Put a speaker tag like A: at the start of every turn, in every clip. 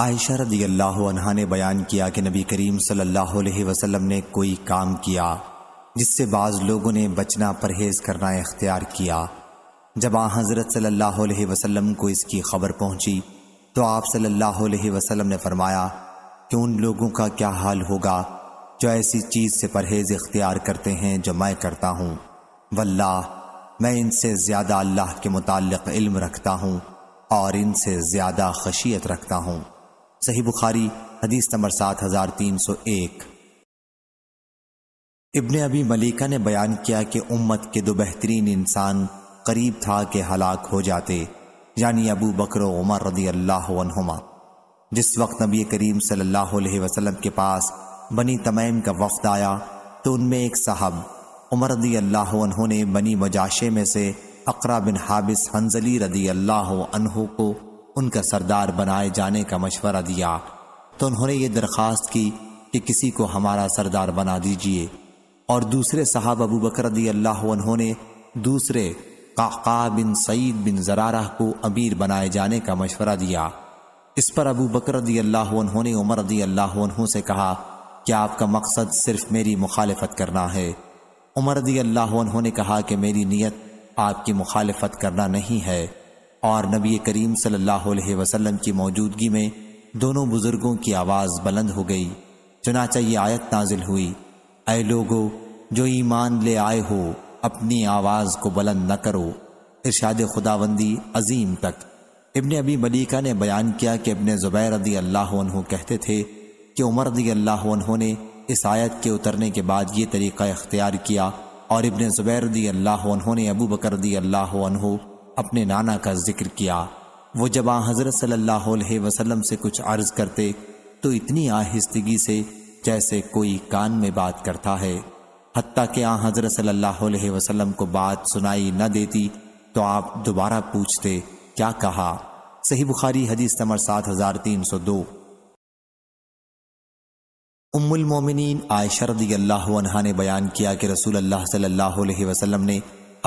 A: आयशा रदी अल्लाह ने बयान किया कि नबी करीम सल्लल्लाहु अलैहि वसल्लम ने कोई काम किया जिससे बाज़ लोगों ने बचना परहेज़ करना इख्तियार किया जब आ हज़रत सल्लल्लाहु अलैहि वसल्लम को इसकी खबर पहुंची तो आप सल्लल्लाहु अलैहि वसल्लम ने फरमाया कि उन लोगों का क्या हाल होगा जो ऐसी चीज़ से परहेज़ इख्तियार करते हैं जो मैं करता हूँ वल्ला मैं इनसे ज़्यादा अल्लाह के मुतल इल्म रखता हूँ और इनसे ज़्यादा खशियत रखता हूँ सही बुखारी हदीस नंबर सात हज़ार तीन सौ एक इबन अबी मलिका ने बयान किया कि उम्मत के दो बेहतरीन इंसान करीब था कि हलाक हो जाते यानी अबू बकर उमर रदी अल्लाहमा जिस वक्त नबी करीम सल्लल्लाहु अलैहि वसल्लम के पास बनी तमैम का वफद आया तो उनमें एक साहब उमर रदी अल्लाह ने बनी मजाशे में से अकरा बिन हाबिस हंजली रदी अल्लाह को उनका सरदार बनाए जाने का मशवरा दिया तो उन्होंने ये दरख्वास्त की कि किसी को हमारा सरदार बना दीजिए और दूसरे साहब अबू बकर अल्लाह उन्होंने दूसरे काका बिन सईद बिन जरारा को अबीर बनाए जाने का मशवरा दिया इस पर अबू बकर अल्लाह उन्होंने उमर अल्लाह से कहा कि आपका मकसद सिर्फ मेरी मुखालफत करना है उमर अल्लाह उन्होंने कहा कि मेरी नीयत आपकी मुखालफत करना नहीं है और नबी करीम सल्लल्लाहु अलैहि वसल्लम की मौजूदगी में दोनों बुजुर्गों की आवाज़ बुलंद हो गई चुनाचा ये आयत नाजिल हुई अय लोगो जो ईमान ले आए हो अपनी आवाज़ को बुलंद न करो इर्शाद खुदाबंदी अजीम तक इबन अबी मलिका ने बयान किया कि इबन ज़ुबैर रदी अल्लाह कहते थे कि उमर रदी अल्लाह ने इस आयत के उतरने के बाद ये तरीक़ा इख्तियार किया और इबन ज़ुबैर रदी अल्लाह ने अबू बकर रदी अल्लाह अपने नाना का जिक्र किया वो जब आ हज़रत सल्लल्लाहु अलैहि वसल्लम से कुछ अर्ज करते तो इतनी आहिस्तगी से जैसे कोई कान में बात करता है हत्ता के आ हज़रत सल्लल्लाहु अलैहि वसल्लम को बात सुनाई न देती तो आप दोबारा पूछते क्या कहा सही बुखारी हदीस नंबर सात हज़ार तीन सौ दो उम्मुल मोमिनीन आयशा अल्लाह ने बयान किया कि रसूल अल्लाह सल्लल्लाहु अलैहि वसल्लम ने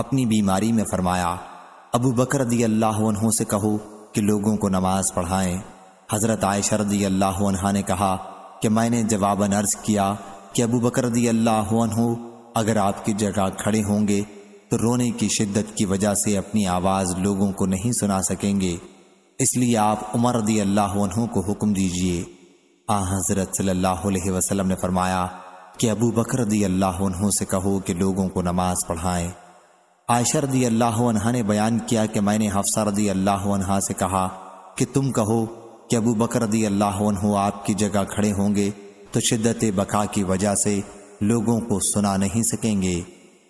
A: अपनी बीमारी में फरमाया अबू बकर रदी अल्लाह से कहो कि लोगों को नमाज पढ़ाएं हज़रत आयशा रदी अल्लाह ने कहा कि मैंने जवाबन अर्ज़ किया कि अबू बकर रदी अल्लाह अगर आपकी जगह खड़े होंगे तो रोने की शिद्दत की वजह से अपनी आवाज़ लोगों को नहीं सुना सकेंगे इसलिए आप उमर रदी अल्लाह को हुक्म दीजिए आ हज़रत सल्लाम ने फरमाया कि अबू बकर रदी अल्लाह से कहो कि लोगों को नमाज़ पढ़ाएं आयशा रदी अल्लाह ने बयान किया कि मैंने हफ्सा रदी अल्लाह से कहा कि तुम कहो कि अबू बकर रदी अल्लाह आपकी जगह खड़े होंगे तो शिद्दत बका की वजह से लोगों को सुना नहीं सकेंगे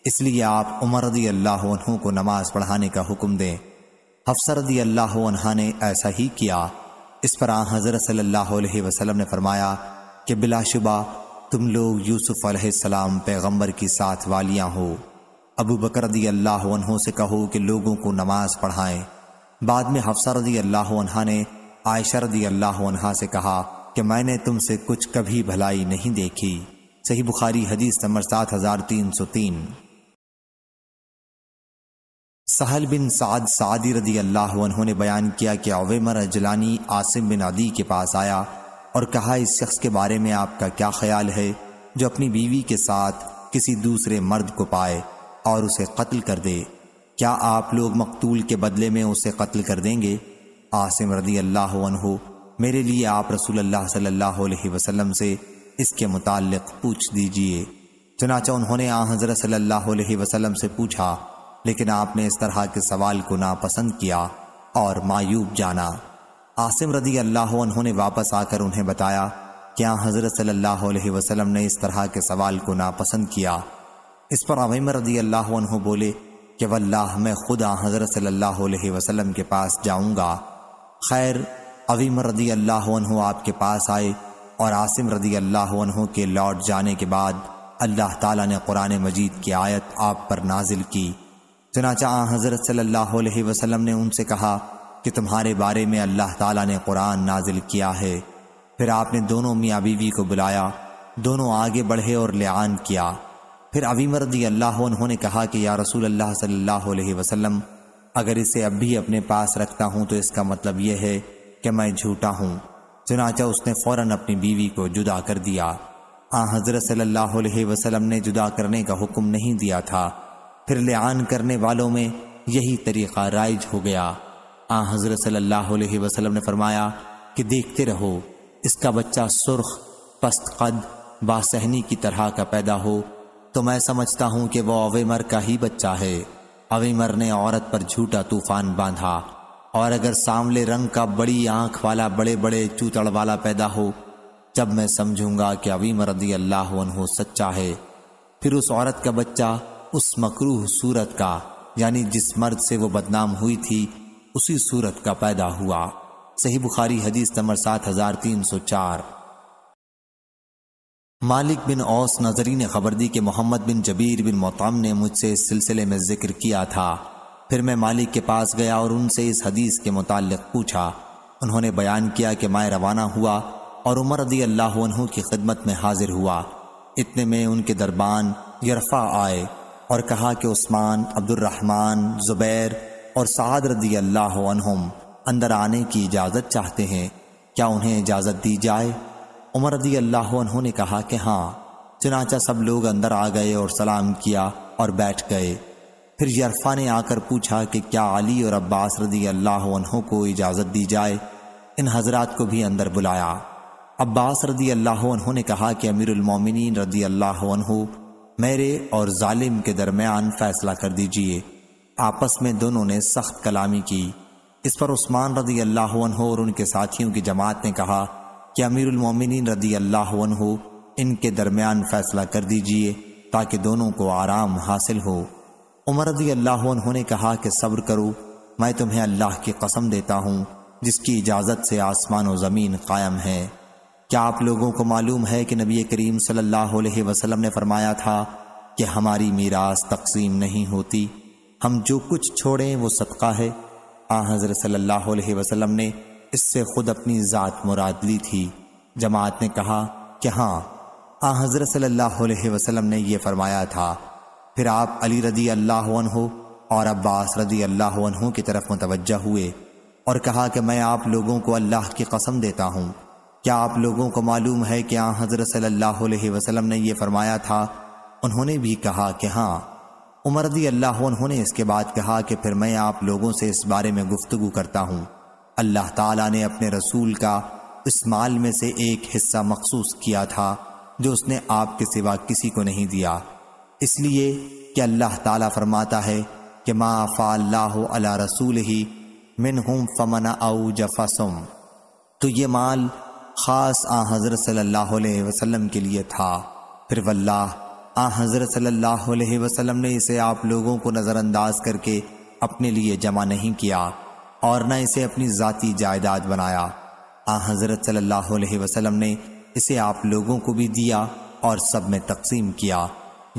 A: इसलिए आप उमर रदी अल्लाह को नमाज पढ़ाने का हुक्म दें हफ्सा रदी अल्लाह ने ऐसा ही किया इस पर आ हज़रत सल्लल्लाहु अलैहि वसल्लम ने फरमाया कि बिलाशुबा तुम लोग यूसुफ़ अलैहिस्सलाम पैगंबर की साथ वालियाँ हो अबू बकर रदी अल्लाह से कहो कि लोगों को नमाज पढ़ाएं बाद में हफ्सा रदी अल्लाह ने आयशा रदी अल्लाह से कहा कि मैंने तुमसे कुछ कभी भलाई नहीं देखी सही बुखारी हदीस नंबर सात हजार तीन सौ तीन सहल बिन साद सादी रदी अल्लाह ने बयान किया कि अवेमर अजलानी आसिम बिन अदी के पास आया और कहा इस शख्स के बारे में आपका क्या ख्याल है जो अपनी बीवी के साथ किसी दूसरे मर्द को पाए और उसे कत्ल कर दे क्या आप लोग मकतूल के बदले में उसे कत्ल कर देंगे आसिम रदी अल्लाह मेरे लिए आप रसूल अल्लाह सल्लल्लाहु अलैहि वसल्लम से इसके मुतालिक पूछ दीजिए चनाचा उन्होंने आ हजरत सल्लल्लाहु अलैहि वसल्लम से पूछा लेकिन आपने इस तरह के सवाल को नापसंद किया और मायूब जाना आसिम रदी अल्लाह उन्होंने वापस आकर उन्हें बताया क्या हजरत सल्लल्लाहु अलैहि वसल्लम ने इस तरह के सवाल को नापसंद किया इस पर अमीमर रदी अल्लाह बोले कि वल्लाह मैं खुद हज़रत सल्लल्लाहु वसलम के पास जाऊँगा खैर अवीम रदी अल्लाह आपके पास आए और आसिम रदी अल्लाह के लौट जाने के बाद अल्लाह ताला ने कुरान मजीद की आयत आप पर नाजिल की चनाचा हज़रत सल्लल्लाहु अलैहि वसल्लम ने उनसे कहा कि तुम्हारे बारे में अल्लाह ताला ने कुरान नाजिल किया है फिर आपने दोनों मियाँ बीवी को बुलाया दोनों आगे बढ़े और लियान किया फिर मरदी अल्लाह उन्होंने कहा कि या रसूल अल्लाह सल्लल्लाहु अलैहि वसल्लम अगर इसे अब भी अपने पास रखता हूँ तो इसका मतलब यह है कि मैं झूठा हूँ चुनाचा उसने फ़ौरन अपनी बीवी को जुदा कर दिया हाँ हज़रत सल्लल्लाहु अलैहि वसल्लम ने जुदा करने का हुक्म नहीं दिया था फिर लेन करने वालों में यही तरीक़ा राइज हो गया आ हाँ, हज़रत सल्लल्लाहु वसलम ने फरमाया कि देखते रहो इसका बच्चा सुर्ख पस्त कद बासहनी की तरह का पैदा हो तो मैं समझता हूँ कि वो अवेमर का ही बच्चा है अवेमर ने औरत पर झूठा तूफान बांधा और अगर सांवले रंग का बड़ी आंख वाला बड़े बड़े चूतड़ वाला पैदा हो जब मैं समझूंगा कि अवीमर रदी अल्लाह सच्चा है फिर उस औरत का बच्चा उस मकरूह सूरत का यानी जिस मर्द से वो बदनाम हुई थी उसी सूरत का पैदा हुआ सही बुखारी हदीस नंबर सात हजार तीन सौ चार मालिक बिन औस नजरी ने खबर दी कि मोहम्मद बिन जबीर बिन मोतम ने मुझसे इस सिलसिले में जिक्र किया था फिर मैं मालिक के पास गया और उनसे इस हदीस के मुतालिक पूछा उन्होंने बयान किया कि मैं रवाना हुआ और उमर रदी अल्लाह की खिदमत में हाजिर हुआ इतने में उनके दरबान यरफा आए और कहा कि उस्मान अब्दुलरहमान जुबैर और साद रदी अल्लाह अंदर आने की इजाज़त चाहते हैं क्या उन्हें इजाज़त दी जाए उमर रजी अल्लाह ने कहा कि हाँ चनाचा सब लोग अंदर आ गए और सलाम किया और बैठ गए फिर यरफा ने आकर पूछा कि क्या अली और अब्बास रदी अल्लाह को इजाज़त दी जाए इन हजरात को भी अंदर बुलाया अब्बास रदी अल्लाह ने कहा कि अमीरमिन रदी अल्लाह मेरे और जालिम के दरमियान फैसला कर दीजिए आपस में दोनों ने सख्त कलामी की इस पर उस्मान रदी अल्लाह और उनके साथियों की जमात ने कहा कि अमीरमिन रदी अल्लाह इनके दरमियान फ़ैसला कर दीजिए ताकि दोनों को आराम हासिल हो उमर रदी अल्लाह ने कहा कि सब्र करो मैं तुम्हें अल्लाह की कसम देता हूँ जिसकी इजाज़त से आसमान व ज़मीन कायम है क्या आप लोगों को मालूम है कि नबी करीम सल्लल्लाहु अलैहि वसल्लम ने फरमाया था कि हमारी मीरास तकसीम नहीं होती हम जो कुछ छोड़ें वो सदका है आ हज़र सल्लल्लाहु अलैहि वसल्लम ने इससे खुद अपनी ज़ात मुराद ली थी जमात ने कहा कि हाँ आ हाँ हज़रत सल्लल्लाहु अलैहि वसल्लम ने यह फरमाया था फिर आप अली रदी अल्लाह और अब्बास रदी अल्लाह की तरफ मुतवजह हुए और कहा कि मैं आप लोगों को अल्लाह की कसम देता हूँ क्या आप लोगों को मालूम है कि आ हज़रत सल्लल्लाहु अलैहि वसल्लम ने यह फरमाया था उन्होंने भी कहा कि हाँ उमर रदी अल्लाह ने इसके बाद कहा कि फिर मैं आप लोगों से इस बारे में गुफ्तु करता हूँ अल्लाह ताला ने अपने रसूल का इस माल में से एक हिस्सा मखसूस किया था जो उसने आपके सिवा किसी को नहीं दिया इसलिए कि अल्लाह ताला फरमाता है कि मा फ़ाल्लाह अला रसूल ही मिन हम फमना आऊ जफासम तो ये माल ख़ास आ हज़रत सल्लल्लाहु अलैहि वसल्लम के लिए था फिर वल्लाह आ हज़रत सल्लल्लाहु अलैहि वसल्लम ने इसे आप लोगों को नज़रअंदाज करके अपने लिए जमा नहीं किया और न इसे अपनी ज़ाती जायदाद बनाया आ हज़रत सल्लल्लाहु अलैहि वसल्लम ने इसे आप लोगों को भी दिया और सब में तकसीम किया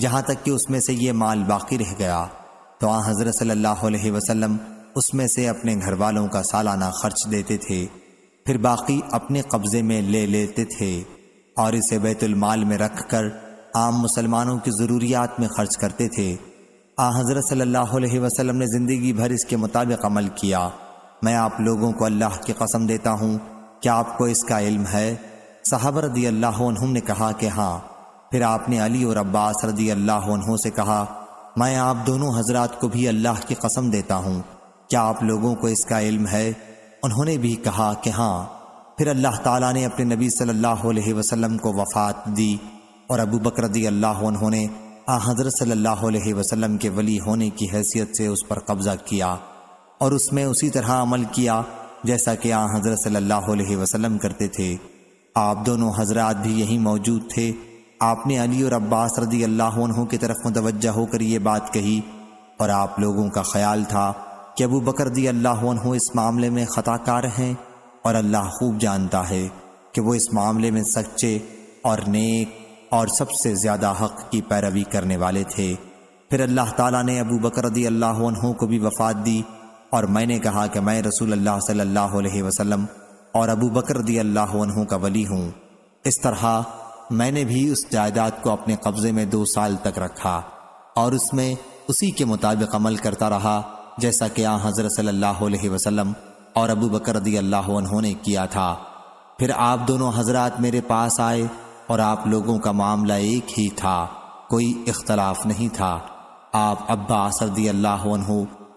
A: यहाँ तक कि उसमें से ये माल बाकी रह गया तो आ हज़रत सल्लल्लाहु अलैहि वसल्लम उसमें से अपने घर वालों का सालाना खर्च देते थे फिर बाकी अपने कब्ज़े में ले लेते थे और इसे बैतुलमाल में रख कर आम मुसलमानों की ज़रूरियात में खर्च करते थे आ हज़रत सल्लल्लाहु अलैहि वसल्लम ने ज़िंदगी भर इसके मुताबिक अमल किया मैं आप लोगों को अल्लाह की कसम देता हूँ क्या आपको इसका इल्म है साहब रदी अल्लाह ने कहा कि हाँ फिर आपने अली और अब्बास रदी अल्लाह से कहा मैं आप दोनों हजरात को भी अल्लाह की कसम देता हूँ क्या आप लोगों को इसका इल्म है उन्होंने भी कहा कि हाँ फिर अल्लाह ताला ने अपने नबी सल्लल्लाहु अलैहि वसल्लम को वफ़ात दी और अबू बकर रदी अल्लाह ने आ हज़रत सल्लल्लाहु अलैहि वसल्लम के वली होने की हैसियत से उस पर कब्ज़ा किया और उसमें उसी तरह अमल किया जैसा कि आ हज़रत सल्लल्लाहु अलैहि वसल्लम करते थे आप दोनों हजरात भी यहीं मौजूद थे आपने अली और अब्बास रदी अल्लाह की तरफ मुतवजह होकर ये बात कही और आप लोगों का ख्याल था कि अबू बकर रदी अल्लाह इस मामले में ख़ताकार हैं और अल्लाह खूब जानता है कि वो इस मामले में सच्चे और नेक और सबसे ज़्यादा हक की पैरवी करने वाले थे फिर अल्लाह ताला ने अबू बकर रदी अल्लाह को भी वफात दी और मैंने कहा कि मैं रसूल अल्लाह सल्लल्लाहु अलैहि वसल्लम और अबू बकर रदी अल्लाह का वली हूँ इस तरह मैंने भी उस जायदाद को अपने कब्जे में दो साल तक रखा और उसमें उसी के मुताबिक अमल करता रहा जैसा कि आ हज़रत सल्लल्लाहु अलैहि वसल्लम और अबू बकर रदी अल्लाह ने किया था फिर आप दोनों हजरात मेरे पास आए और आप लोगों का मामला एक ही था कोई इख्तलाफ नहीं था आप अब्बास रदी अल्लाह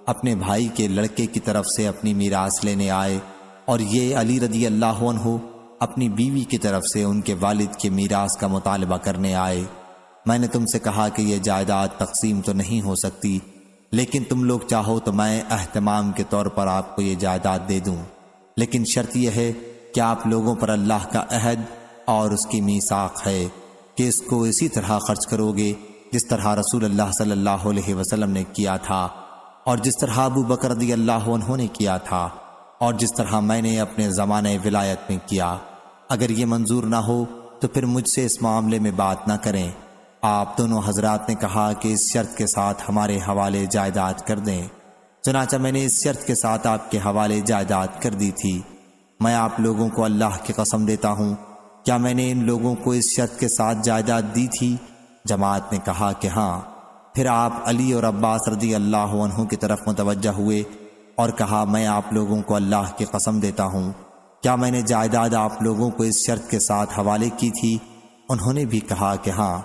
A: अपने भाई के लड़के की तरफ से अपनी मीरास लेने आए और ये अली रदी अल्लाह हो अपनी बीवी की तरफ से उनके वालिद के मीरास का मुतालबा करने आए मैंने तुमसे कहा कि यह जायदाद तकसीम तो नहीं हो सकती लेकिन तुम लोग चाहो तो मैं अहतमाम के तौर पर आपको ये जायदाद दे दूँ लेकिन शर्त यह है कि आप लोगों पर अल्लाह का अहद और उसकी मीसाख है कि इसको इसी तरह खर्च करोगे जिस तरह रसूल अल्लाह सल्लल्लाहु अलैहि वसल्लम ने किया था और जिस तरह अबू बकर रदी अल्लाह ने किया था और जिस तरह मैंने अपने ज़माने विलायत में किया अगर ये मंजूर ना हो तो फिर मुझसे इस मामले में बात ना करें आप दोनों हजरात ने कहा कि इस शर्त के साथ हमारे हवाले जायदाद कर दें चुनाचा मैंने इस शर्त के साथ आपके हवाले जायदाद कर दी थी मैं आप लोगों को अल्लाह की कसम देता हूँ क्या मैंने इन लोगों को इस शर्त के साथ जायदाद दी थी जमात ने कहा कि हाँ फिर आप अली और अब्बास रदी अल्लाह की तरफ मुतवजह हुए और कहा मैं आप लोगों को अल्लाह की कसम देता हूँ क्या मैंने जायदाद आप लोगों को इस शर्त के साथ हवाले की थी उन्होंने भी कहा कि हाँ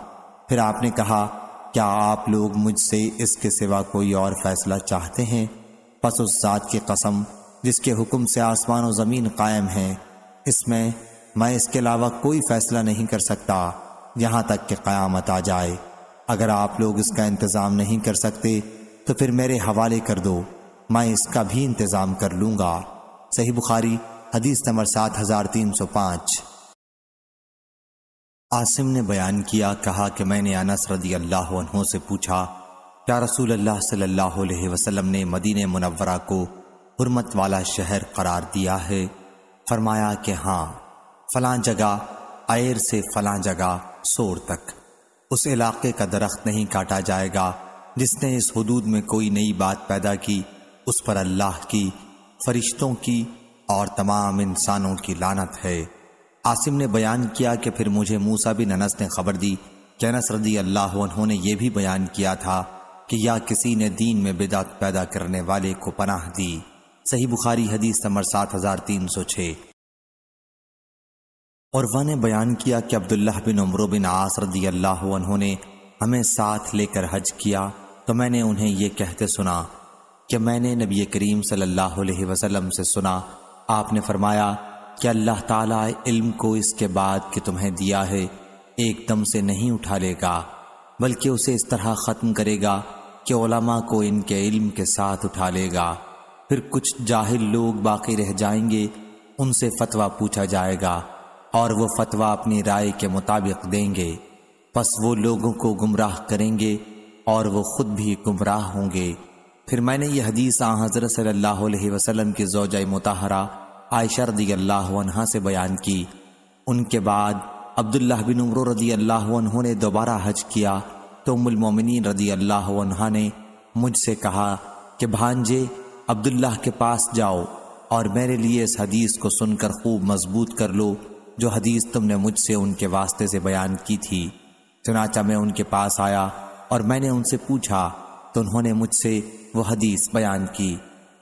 A: फिर आपने कहा क्या आप लोग मुझसे इसके सिवा कोई और फैसला चाहते हैं बस उस ज़ात की कसम जिसके हुक्म से आसमान और ज़मीन कायम है इसमें मैं इसके अलावा कोई फ़ैसला नहीं कर सकता यहाँ तक कि क़यामत आ जाए अगर आप लोग इसका इंतज़ाम नहीं कर सकते तो फिर मेरे हवाले कर दो मैं इसका भी इंतज़ाम कर लूंगा सही बुखारी हदीस नंबर सात हज़ार तीन सौ पांच आसिम ने बयान किया कहा कि मैंने अनस रदी अल्लाह से पूछा क्या रसूल अल्लाह सल्लल्लाहु अलैहि वसल्लम ने मदीने मुनव्वरा को हरमत वाला शहर करार दिया है फरमाया कि हाँ फलां जगह आयर से फलां जगह सोर तक उस इलाके का दरख्त नहीं काटा जाएगा जिसने इस हदूद में कोई नई बात पैदा की उस पर अल्लाह की फरिश्तों की और तमाम इंसानों की लानत है आसिम ने बयान किया कि फिर मुझे मूसा बिन अनस ने खबर दी जनस रदी अल्लाह उन्होंने ये भी बयान किया था कि या किसी ने दीन में बिदात पैदा करने वाले को पनाह दी सही बुखारी हदीस नंबर सात हजार तीन सौ छः और वह ने बयान किया कि अब्दुल्ला बिन उम्र बिन आस अल्लाह ने हमें साथ लेकर हज किया तो मैंने उन्हें ये कहते सुना कि मैंने नबी करीम सल्लल्लाहु अलैहि वसल्लम से सुना आपने फरमाया कि अल्लाह ताला इल्म को इसके बाद कि तुम्हें दिया है एकदम से नहीं उठा लेगा बल्कि उसे इस तरह ख़त्म करेगा कि ओलमा को इनके इल्म के साथ उठा लेगा फिर कुछ जाहिल लोग बाकी रह जाएंगे उनसे फतवा पूछा जाएगा और वो फतवा अपनी राय के मुताबिक देंगे बस वो लोगों को गुमराह करेंगे और वो खुद भी गुमराह होंगे फिर मैंने यह हदीस आ हज़रत सल्लल्लाहु अलैहि वसल्लम की जोजा मुताहरा आयशा रदी अल्लाह से बयान की उनके बाद अब्दुल्ला बिन उम्र रदी अल्लाह ने दोबारा हज किया तो उमुलमोमिन रदी अल्लाह ने मुझसे कहा कि भांजे अब्दुल्ला के पास जाओ और मेरे लिए इस हदीस को सुनकर खूब मजबूत कर लो जो हदीस तुमने मुझसे उनके वास्ते से बयान की थी चुनाचा मैं उनके पास आया और मैंने उनसे पूछा तो उन्होंने मुझसे वो हदीस बयान की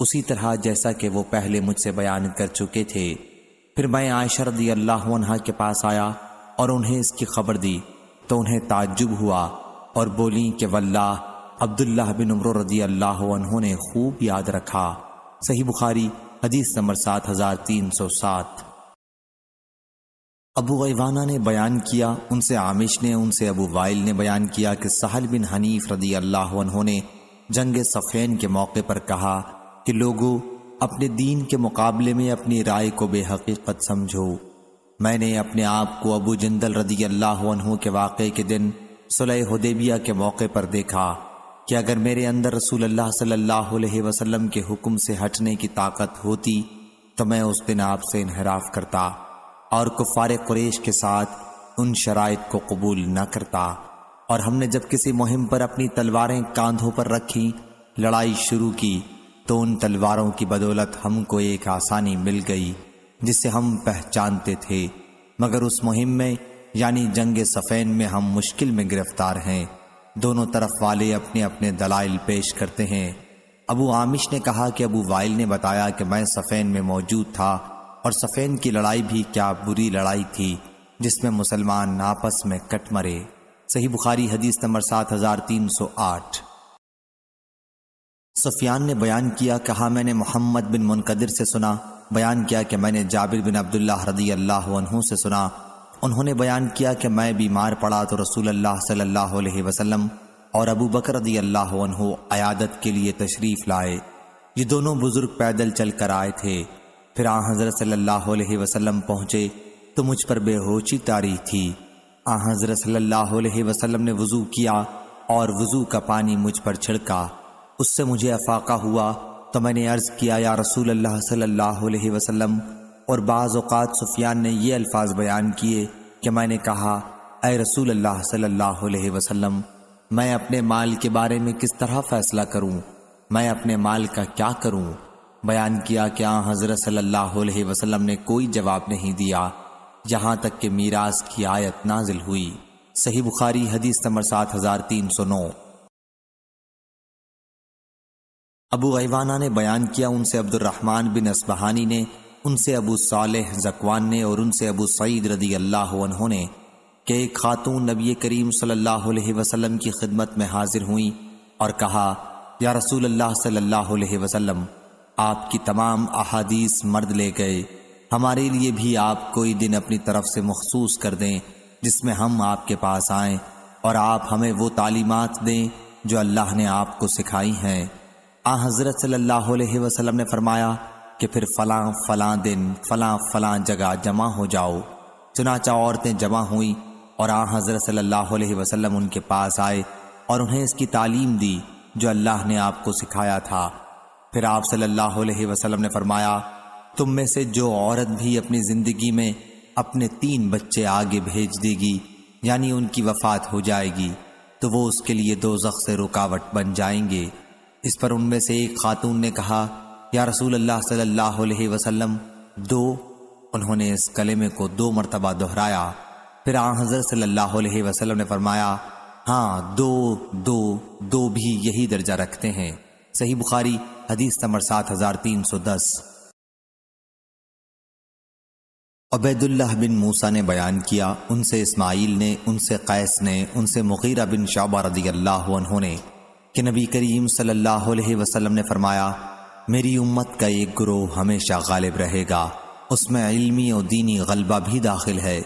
A: उसी तरह जैसा कि वो पहले मुझसे बयान कर चुके थे फिर मैं आयशा रदी अल्लाह के पास आया और उन्हें इसकी खबर दी तो उन्हें ताज्जुब हुआ और बोली कि वल्लाह अब्दुल्ला बिन उम्र रजी अल्लाह ने खूब याद रखा सही बुखारी हदीस नंबर सात हज़ार तीन सौ सात अबू ऐवाना ने बयान किया उनसे आमिश ने उनसे अबू वाइल ने बयान किया कि सहल बिन हनीफ रदी अल्लाह ने जंग सफ़ेन के मौके पर कहा कि लोगों अपने दीन के मुकाबले में अपनी राय को बेहकीकत समझो मैंने अपने आप को अबू जिंदल रदी अल्लाह के वाक़े के दिन सुलह हदेबिया के मौके पर देखा कि अगर मेरे अंदर रसूल अल्लाह सल्लल्लाहु अलैहि वसल्लम के हुक्म से हटने की ताकत होती तो मैं उस दिन आपसे इनहराफ करता और कुफार कुरेश के साथ उन शराइ को कबूल न करता और हमने जब किसी मुहिम पर अपनी तलवारें कांधों पर रखी लड़ाई शुरू की तो उन तलवारों की बदौलत हमको एक आसानी मिल गई जिसे हम पहचानते थे मगर उस मुहिम में यानी जंग सफ़ैन में हम मुश्किल में गिरफ्तार हैं दोनों तरफ वाले अपने अपने दलाइल पेश करते हैं अबू आमिश ने कहा कि अबू वाइल ने बताया कि मैं सफ़ैन में मौजूद था और सफ़ेन की लड़ाई भी क्या बुरी लड़ाई थी जिसमें मुसलमान आपस में कट मरे सही बुखारी हदीस नंबर सात हजार तीन सौ आठ सफियान ने बयान किया कहा मैंने मोहम्मद बिन मुनकदिर से सुना बयान किया कि मैंने जाबिर बिन अब्दुल्ला रदी अल्लाह से सुना उन्होंने बयान किया कि मैं बीमार पड़ा तो रसूल अल्लाह सल्लल्लाहु अलैहि वसल्लम और अबू बकर रदी अल्लाह अयादत के लिए तशरीफ़ लाए ये दोनों बुज़ुर्ग पैदल चल आए थे फिर आ हज़रत सल्लल्लाहु अलैहि वसल्लम पहुंचे तो मुझ पर बेहोशी तारी थी आ हज़रत सल्लल्लाहु अलैहि वसल्लम ने वज़ू किया और वज़ू का पानी मुझ पर छिड़का उससे मुझे अफाका हुआ तो मैंने अर्ज़ किया या रसूल अल्लाह सल्लल्लाहु अलैहि वसल्लम और बाज़ात सुफियान ने ये अल्फाज बयान किए कि मैंने कहा अय रसूल अल्लाह सल्लल्लाहु अलैहि वसल्लम मैं अपने माल के बारे में किस तरह फ़ैसला करूं मैं अपने माल का क्या करूं बयान किया क्या हज़रत सल्लल्लाहु अलैहि वसल्लम ने कोई जवाब नहीं दिया यहाँ तक कि मीरास की आयत नाजिल हुई सही बुखारी हदीस नंबर सात हज़ार तीन सौ नौ अबू अवाना ने बयान किया उनसे अब्दुलरहमान बिन असबहानी ने उनसे अबू साल जकवान ने और उनसे अबू सईद रदी अल्लाह ने के एक खातून नबी करीम सल्लल्लाहु अलैहि वसल्लम की खिदमत में हाजिर हुई और कहा या रसूल अल्लाह सल्लल्लाहु अलैहि वसल्लम आपकी तमाम अहादीस मर्द ले गए हमारे लिए भी आप कोई दिन अपनी तरफ से मखसूस कर दें जिसमें हम आपके पास आए और आप हमें वो तालीमत दें जो अल्लाह ने आपको सिखाई हैं आ हज़रत सल्लल्लाहु अलैहि वसल्लम ने फरमाया कि फिर फ़लाँ फ़लाँ दिन फ़लाँ फ़लाँ जगह जमा हो जाओ चुनाचा औरतें जमा हुई और आ हज़रत सल्लल्लाहु अलैहि वसल्लम उनके पास आए और उन्हें इसकी तालीम दी जो अल्लाह ने आपको सिखाया था फिर आप सल्लल्लाहु अलैहि वसल्लम ने फरमाया तुम में से जो औरत भी अपनी ज़िंदगी में अपने तीन बच्चे आगे भेज देगी यानी उनकी वफात हो जाएगी तो वो उसके लिए दो से रुकावट बन जाएंगे इस पर उनमें से एक खातून ने कहा या रसूल अल्लाह सल्लल्लाहु अलैहि वसल्लम दो उन्होंने इस कलेमे को दो मरतबा दोहराया फिर आ हजरत सल्लल्लाहु अलैहि वसल्लम ने फरमाया हाँ दो दो दो भी यही दर्जा रखते हैं सही बुखारी हदीस नंबर सात हजार तीन सौ दस अबैदुल्लाह बिन मूसा ने बयान किया उनसे इस्माइल ने उनसे कैस ने उनसे मुगीरा बिन शाबा रदी अल्लाह ने कि नबी करीम सल्लल्लाहु अलैहि वसल्लम ने फरमाया मेरी उम्मत का एक ग्रोह हमेशा गालिब रहेगा उसमें इल्मी और दीनी गलबा भी दाखिल है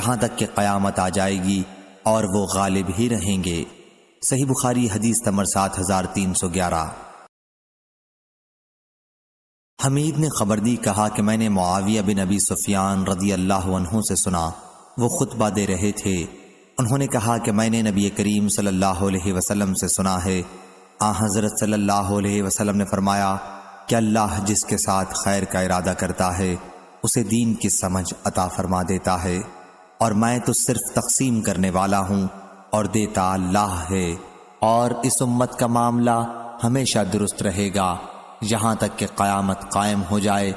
A: यहाँ तक कि क़यामत आ जाएगी और वो गालिब ही रहेंगे सही बुखारी हदीस नंबर सात हजार तीन सौ ग्यारह हमीद ने खबर दी कहा कि मैंने मुआविया बिन अबी सुफियान रदी अल्लाह से सुना वो खुतबा दे रहे थे उन्होंने कहा कि मैंने नबी करीम सल्लल्लाहु अलैहि वसल्लम से सुना है आ हज़रत सल्लल्लाहु अलैहि वसल्लम ने फरमाया कि अल्लाह जिसके साथ खैर का इरादा करता है उसे दीन की समझ अता फरमा देता है और मैं तो सिर्फ तकसीम करने वाला हूँ और देता अल्लाह है और इस उम्मत का मामला हमेशा दुरुस्त रहेगा यहाँ तक कि क़यामत कायम हो जाए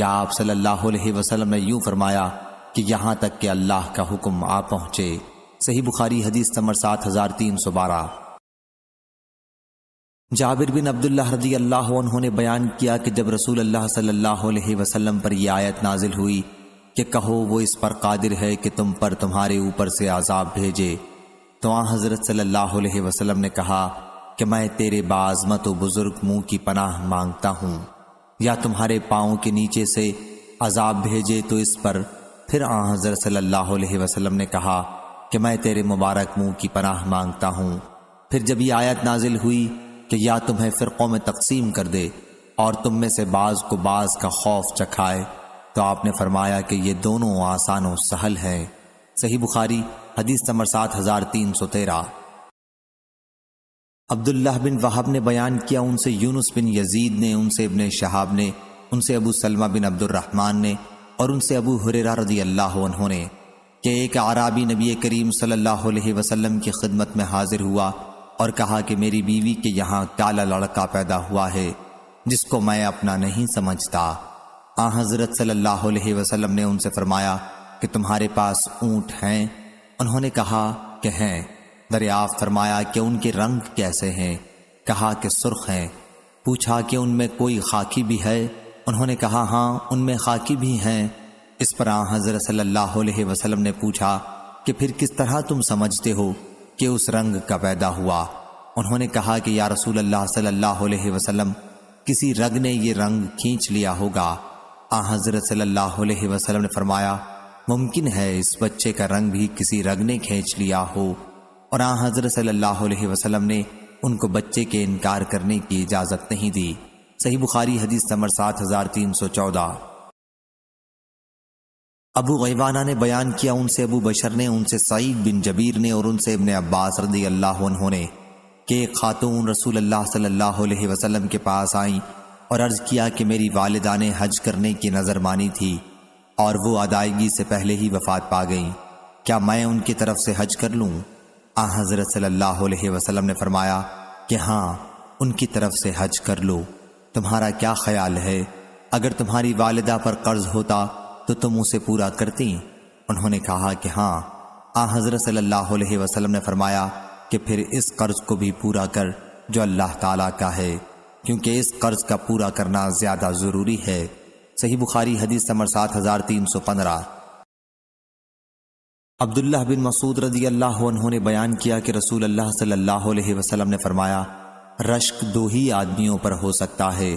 A: या आप सल्लल्लाहु अलैहि वसल्लम ने यूं फरमाया कि यहाँ तक कि अल्लाह का हुक्म आ पहुँचे सही बुखारी हदीस नंबर सात हज़ार तीन सौ बारह जाबिर बिन अब्दुल्ला रदी अल्लाह उन्होंने बयान किया कि जब रसूल अल्लाह सल्लल्लाहु अलैहि वसल्लम पर यह आयत नाजिल हुई कि कहो वो इस पर कादिर है कि तुम पर तुम्हारे ऊपर से आज़ाब भेजे तो हज़रत सल्लल्लाहु अलैहि वसल्लम ने कहा कि मैं तेरे बाज़मत व बुज़ुर्ग मुँह की पनाह मांगता हूँ या तुम्हारे पाओ के नीचे से अजाब भेजे तो इस पर फिर आ हज़रत सल्लल्लाहु अलैहि वसल्लम ने कहा कि मैं तेरे मुबारक मुँह की पनाह मांगता हूँ फिर जब यह आयत नाजिल हुई कि या तुम्हें फ़िरक़ों में तकसीम कर दे और तुम में से बाज़ को बाज़ का खौफ चखाए तो आपने फरमाया कि ये दोनों आसान व सहल हैं सही बुखारी हदीस नंबर सात हजार तीन सौ तेरह अब्दुल्लाह बिन वहाब ने बयान किया उनसे यूनुस बिन यजीद ने उनसे इबन शहाब ने उनसे अबू सलमा बिन अब्दुलरहमान ने और उनसे अबू हुरेरा रजी अल्लाह उन्होंने कि एक आराबी नबी करीम सल्लल्लाहु अलैहि वसल्लम की खिदमत में हाजिर हुआ और कहा कि मेरी बीवी के यहाँ काला लड़का पैदा हुआ है जिसको मैं अपना नहीं समझता आ हाँ, हज़रत सल्लल्लाहु अलैहि वसल्लम ने उनसे फरमाया कि तुम्हारे पास ऊँट हैं उन्होंने कहा कि हैं दरिया फरमाया कि उनके रंग कैसे हैं कहा कि सुर्ख हैं पूछा कि उनमें कोई खाकी भी है उन्होंने कहा हाँ उनमें खाकी भी हैं इस पर आ हजरत सल्लल्लाहु अलैहि वसल्लम ने पूछा कि फिर किस तरह तुम समझते हो कि उस रंग का पैदा हुआ उन्होंने कहा कि या रसूल अल्लाह सल्लल्लाहु अलैहि वसल्लम किसी रग ने ये रंग खींच लिया होगा आ हजरत सल्लल्लाहु अलैहि वसल्लम ने फरमाया मुमकिन है इस बच्चे का रंग भी किसी रग ने खींच लिया हो और आ हाँ, हजरत सल्लल्लाहु अलैहि वसल्लम ने उनको बच्चे के इनकार करने की इजाज़त नहीं दी सही बुखारी हदीस नंबर सात हजार तीन सौ चौदह अबू गैवाना ने बयान किया उनसे अबू बशर ने उनसे सईद बिन जबीर ने और उनसे इबन अब्बास रदी अल्लाह ने के खातून रसूल अल्लाह सल्लल्लाहु अलैहि वसल्लम के पास आईं और अर्ज़ किया कि मेरी वालदा ने हज करने की नज़र मानी थी और वो अदायगी से पहले ही वफात पा गई क्या मैं उनकी तरफ से हज कर लूँ आ हज़रत सल्लल्लाहु अलैहि वसल्लम ने फरमाया कि हाँ उनकी तरफ से हज कर लो तुम्हारा क्या ख्याल है अगर तुम्हारी वालदा पर कर्ज होता तो तुम उसे पूरा करती उन्होंने कहा कि हाँ आ हज़रत सल्लल्लाहु अलैहि वसल्लम ने फरमाया कि फिर इस कर्ज को भी पूरा कर जो अल्लाह ताला का है क्योंकि इस कर्ज का पूरा करना ज़्यादा ज़रूरी है सही बुखारी हदीस नंबर सात हज़ार तीन सौ पंद्रह अब्दुल्ला बिन मसूद रजी अल्लाह ने बयान किया कि रसूल अल्लाह सल्लल्लाहु अलैहि वसल्लम ने फरमाया रश्क दो ही आदमियों पर हो सकता है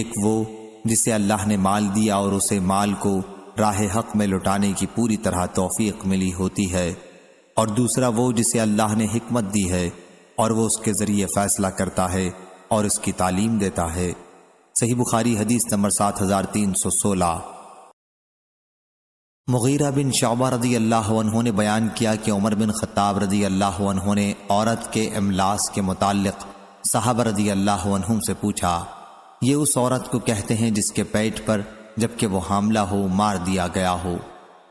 A: एक वो जिसे अल्लाह ने माल दिया और उसे माल को राह हक में लुटाने की पूरी तरह तोफीक मिली होती है और दूसरा वो जिसे अल्लाह ने हिकमत दी है और वो उसके ज़रिए फैसला करता है और उसकी तालीम देता है सही बुखारी हदीस नंबर सात हज़ार तीन सौ सोलह मुगीरा बिन शोबा रजी अल्लाह ने बयान किया कि उमर बिन ख़त्ताब रजी अल्लाह ने औरत के अमलास के मुतक़ साहब रजी अल्लाह से पूछा ये उस औरत को कहते हैं जिसके पेट पर जबकि वो हामला हो मार दिया गया हो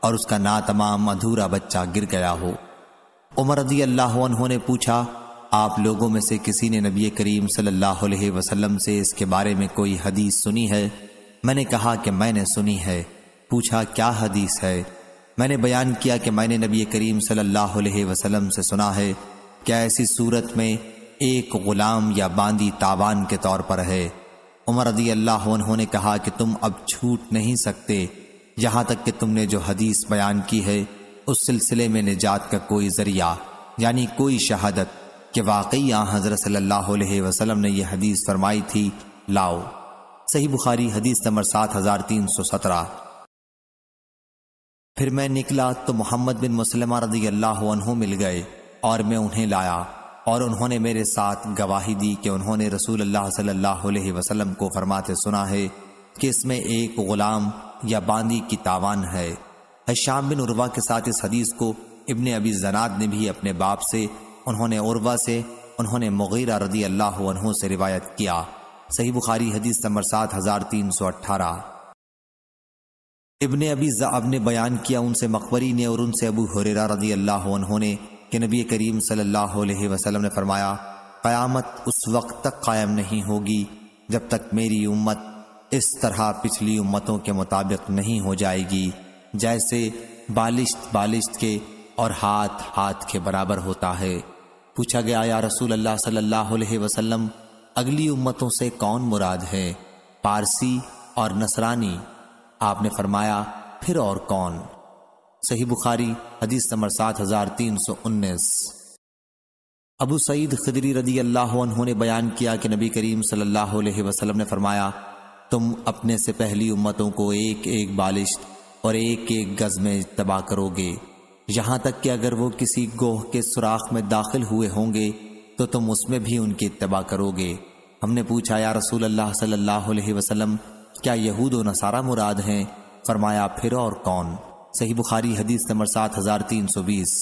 A: और उसका ना तमाम अधूरा बच्चा गिर गया हो उमर रदी अल्लाह ने पूछा आप लोगों में से किसी ने नबी करीम सल्लल्लाहु अलैहि वसल्लम से इसके बारे में कोई हदीस सुनी है मैंने कहा कि मैंने सुनी है पूछा क्या हदीस है मैंने बयान किया कि मैंने नबी करीम सल्लल्लाहु अलैहि वसल्लम से सुना है क्या ऐसी सूरत में एक गुलाम या बांदी तावान के तौर पर है उमर रदी अल्लाह उन्होंने कहा कि तुम अब छूट नहीं सकते यहाँ तक कि तुमने जो हदीस बयान की है उस सिलसिले में निजात का कोई जरिया यानी कोई शहादत कि वाकई आ हज़रत सल्लल्लाहु अलैहि ने यह हदीस फरमाई थी लाओ सही बुखारी हदीस नंबर सात हज़ार तीन सौ सत्रह फिर मैं निकला तो मोहम्मद बिन मुसलमा रजी अल्लाह मिल गए और मैं उन्हें लाया और उन्होंने मेरे साथ गवाही दी कि उन्होंने रसूल अल्लाह सल्लल्लाहु अलैहि वसल्लम को फरमाते सुना है कि इसमें एक ग़ुलाम या बांदी की तावान है हश्याम बिन उर्वा के साथ इस हदीस को इब्ने अबी जनाद ने भी अपने बाप से उन्होंने उर्वा से उन्होंने मुगीरा रदी अल्लाह से रिवायत किया सही बुखारी हदीस नंबर सात हज़ार तीन सौ अट्ठारह इबन अबी जब ने बयान किया उनसे मकबरी ने और उनसे अबू हुरेरा रदी अल्लाह ने कि नबी करीम सल्लल्लाहु अलैहि वसल्लम ने फरमाया क़यामत उस वक्त तक कायम नहीं होगी जब तक मेरी उम्मत इस तरह पिछली उम्मतों के मुताबिक नहीं हो जाएगी जैसे बालिश बालिश के और हाथ हाथ के बराबर होता है पूछा गया या रसूल अल्लाह सल्लल्लाहु अलैहि वसल्लम अगली उम्मतों से कौन मुराद है पारसी और नसरानी आपने फरमाया फिर और कौन सही बुखारी हदीस नंबर सात हजार तीन सौ उन्नीस अबू सईद खदरी रदी अल्लाह ने बयान किया कि नबी करीम सल्लल्लाहु अलैहि वसल्लम ने फरमाया तुम अपने से पहली उम्मतों को एक एक बालिश और एक एक गज में तबाह करोगे यहाँ तक कि अगर वो किसी गोह के सुराख में दाखिल हुए होंगे तो तुम उसमें भी उनकी इतबा करोगे हमने पूछा या रसूल अल्लाह सल्लल्लाहु अलैहि वसल्लम क्या यहूद नसारा मुराद हैं फरमाया फिर और कौन सही बुखारी हदीस नंबर सात हजार तीन सौ बीस